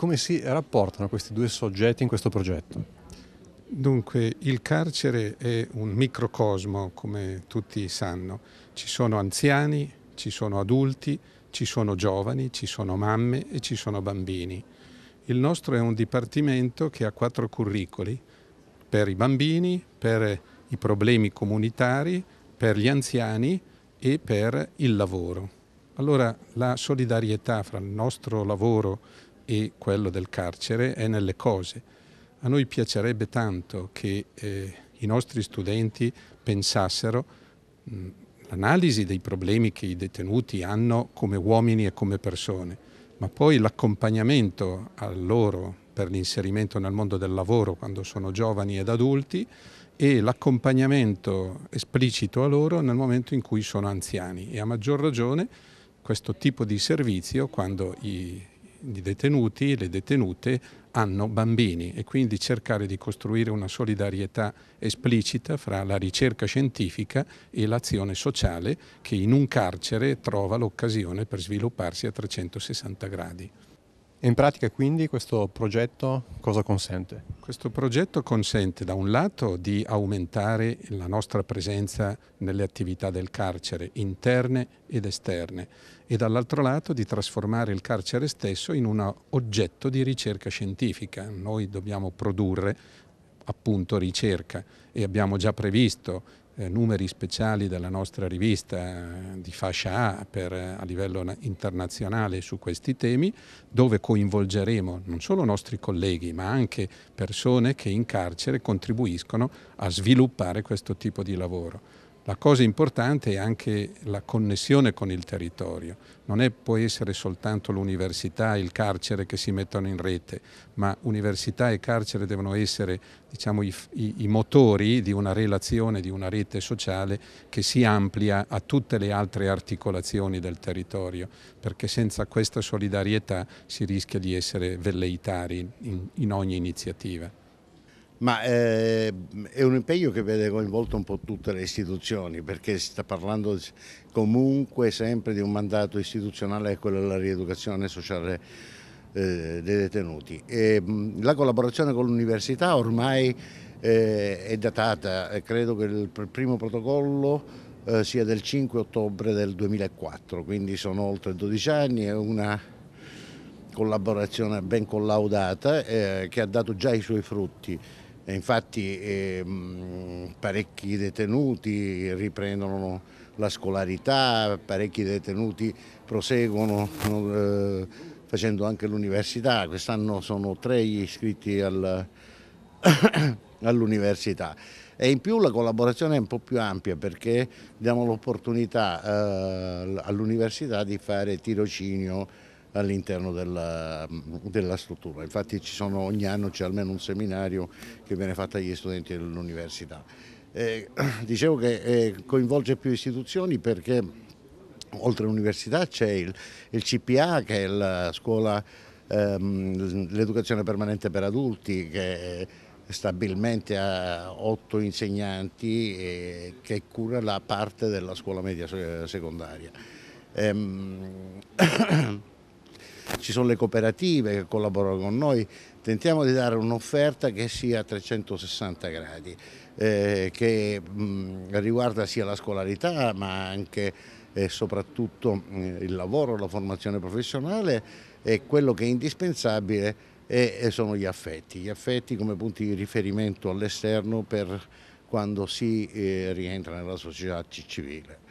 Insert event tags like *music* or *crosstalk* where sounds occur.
come si rapportano questi due soggetti in questo progetto? Dunque, il carcere è un microcosmo, come tutti sanno. Ci sono anziani, ci sono adulti, ci sono giovani, ci sono mamme e ci sono bambini. Il nostro è un dipartimento che ha quattro curricoli per i bambini, per i problemi comunitari, per gli anziani e per il lavoro. Allora la solidarietà fra il nostro lavoro e quello del carcere è nelle cose. A noi piacerebbe tanto che eh, i nostri studenti pensassero l'analisi dei problemi che i detenuti hanno come uomini e come persone, ma poi l'accompagnamento a loro per l'inserimento nel mondo del lavoro quando sono giovani ed adulti e l'accompagnamento esplicito a loro nel momento in cui sono anziani e a maggior ragione questo tipo di servizio quando i i detenuti, e le detenute hanno bambini e quindi cercare di costruire una solidarietà esplicita fra la ricerca scientifica e l'azione sociale che in un carcere trova l'occasione per svilupparsi a 360 gradi in pratica quindi questo progetto cosa consente? Questo progetto consente da un lato di aumentare la nostra presenza nelle attività del carcere interne ed esterne e dall'altro lato di trasformare il carcere stesso in un oggetto di ricerca scientifica. Noi dobbiamo produrre appunto ricerca e abbiamo già previsto eh, numeri speciali della nostra rivista eh, di fascia A per, eh, a livello internazionale su questi temi, dove coinvolgeremo non solo nostri colleghi, ma anche persone che in carcere contribuiscono a sviluppare questo tipo di lavoro. La cosa importante è anche la connessione con il territorio, non è, può essere soltanto l'università e il carcere che si mettono in rete, ma università e carcere devono essere diciamo, i, i, i motori di una relazione, di una rete sociale che si amplia a tutte le altre articolazioni del territorio, perché senza questa solidarietà si rischia di essere velleitari in, in ogni iniziativa. Ma eh, è un impegno che vede coinvolto un po' tutte le istituzioni, perché si sta parlando comunque sempre di un mandato istituzionale, quello della rieducazione sociale eh, dei detenuti. E, mm, la collaborazione con l'università ormai eh, è datata, credo che il primo protocollo eh, sia del 5 ottobre del 2004, quindi sono oltre 12 anni, è una collaborazione ben collaudata eh, che ha dato già i suoi frutti. E infatti eh, parecchi detenuti riprendono la scolarità, parecchi detenuti proseguono eh, facendo anche l'università, quest'anno sono tre gli iscritti al, *coughs* all'università e in più la collaborazione è un po' più ampia perché diamo l'opportunità eh, all'università di fare tirocinio all'interno della, mm, della, struttura. Infatti sono, ogni anno c'è almeno un seminario che viene fatto agli studenti dell'università. Eh, *clears throat* dicevo che eh, coinvolge più istituzioni perché oltre all'università c'è il, il CPA che è la scuola, ehm, l'educazione permanente per adulti che stabilmente ha otto insegnanti e che cura la parte della scuola media eh, secondaria. Um, *clears throat* ci sono le cooperative che collaborano con noi, tentiamo di dare un'offerta che sia a 360 gradi, eh, che mh, riguarda sia la scolarità ma anche e eh, soprattutto mh, il lavoro, la formazione professionale e quello che è indispensabile è, è eh, sono gli affetti, gli affetti come punti di riferimento all'esterno per quando si eh, rientra nella società civile.